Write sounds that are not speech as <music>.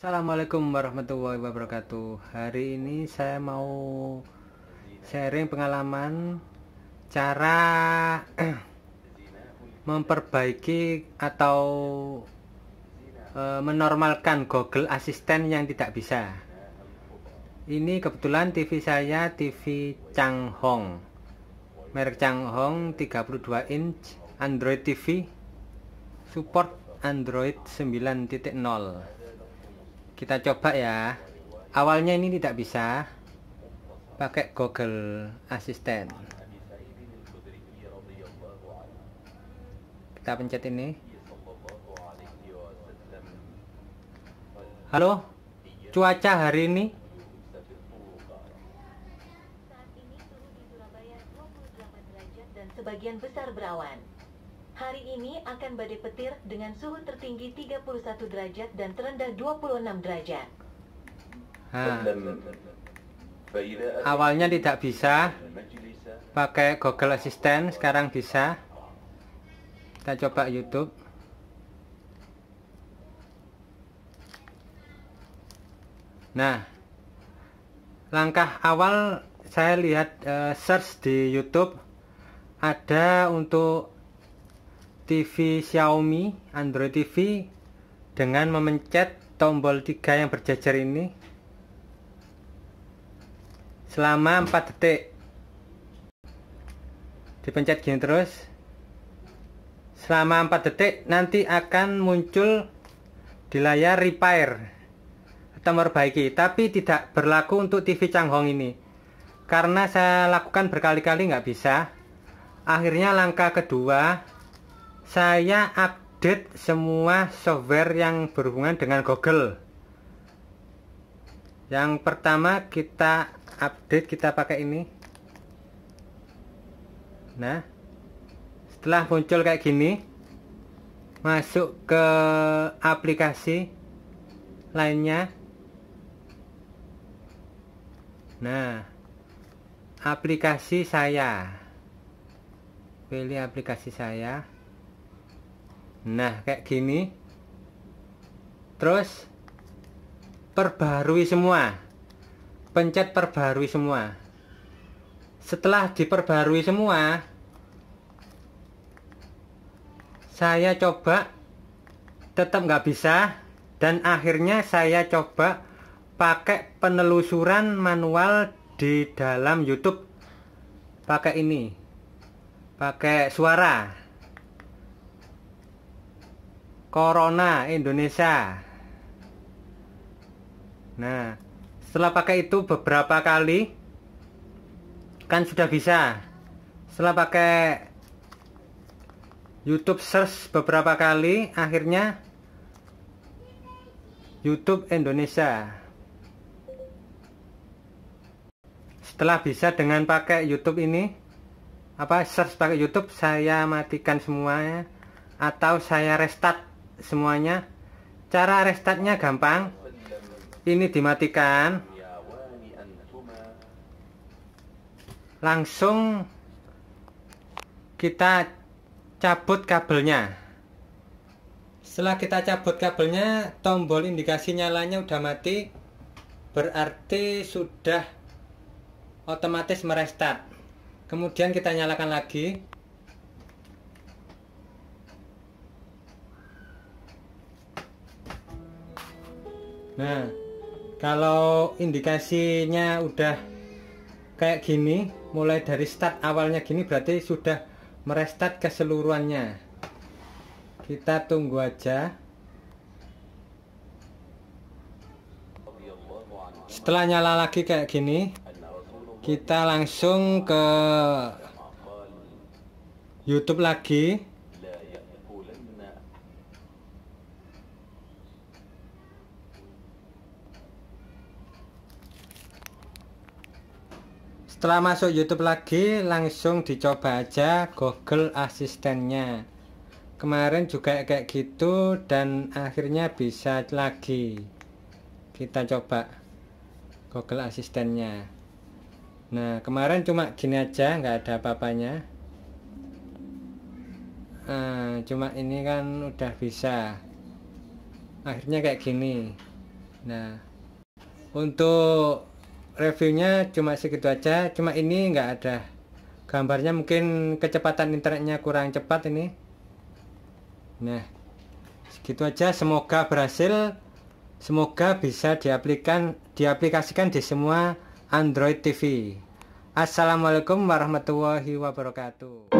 Assalamualaikum warahmatullahi wabarakatuh Hari ini saya mau sharing pengalaman Cara <clears throat> memperbaiki atau e, menormalkan Google Assistant yang tidak bisa Ini kebetulan TV saya TV Changhong Merek Changhong 32 inch Android TV Support Android 9.0 kita coba ya awalnya ini tidak bisa pakai Google Assistant kita pencet ini halo cuaca hari ini sebagian besar berawan Hari ini akan badai petir dengan suhu tertinggi 31 derajat dan terendah 26 derajat. Ha. Awalnya tidak bisa pakai Google Assistant, sekarang bisa. Kita coba YouTube. Nah, langkah awal saya lihat uh, search di YouTube ada untuk TV Xiaomi Android TV dengan memencet tombol 3 yang berjajar ini selama 4 detik dipencet gini terus selama 4 detik nanti akan muncul di layar repair atau memperbaiki tapi tidak berlaku untuk TV Changhong ini karena saya lakukan berkali-kali nggak bisa akhirnya langkah kedua saya update semua software yang berhubungan dengan Google yang pertama kita update kita pakai ini nah setelah muncul kayak gini masuk ke aplikasi lainnya nah aplikasi saya pilih aplikasi saya nah kayak gini terus perbarui semua pencet perbarui semua setelah diperbarui semua saya coba tetap nggak bisa dan akhirnya saya coba pakai penelusuran manual di dalam YouTube pakai ini pakai suara Corona Indonesia. Nah, setelah pakai itu beberapa kali kan sudah bisa. Setelah pakai YouTube search beberapa kali akhirnya YouTube Indonesia. Setelah bisa dengan pakai YouTube ini apa search pakai YouTube saya matikan semuanya atau saya restart semuanya cara restartnya gampang ini dimatikan langsung kita cabut kabelnya setelah kita cabut kabelnya tombol indikasi nyalanya udah mati berarti sudah otomatis merestart kemudian kita nyalakan lagi Nah, kalau indikasinya udah kayak gini, mulai dari start awalnya gini berarti sudah merestart keseluruhannya. Kita tunggu aja. Setelah nyala lagi kayak gini, kita langsung ke YouTube lagi. setelah masuk YouTube lagi langsung dicoba aja Google asistennya kemarin juga kayak gitu dan akhirnya bisa lagi kita coba Google asistennya nah kemarin cuma gini aja nggak ada apa-apanya nah, cuma ini kan udah bisa akhirnya kayak gini nah untuk reviewnya cuma segitu aja cuma ini nggak ada gambarnya mungkin kecepatan internetnya kurang cepat ini nah segitu aja semoga berhasil semoga bisa diaplikan diaplikasikan di semua Android TV Assalamualaikum warahmatullahi wabarakatuh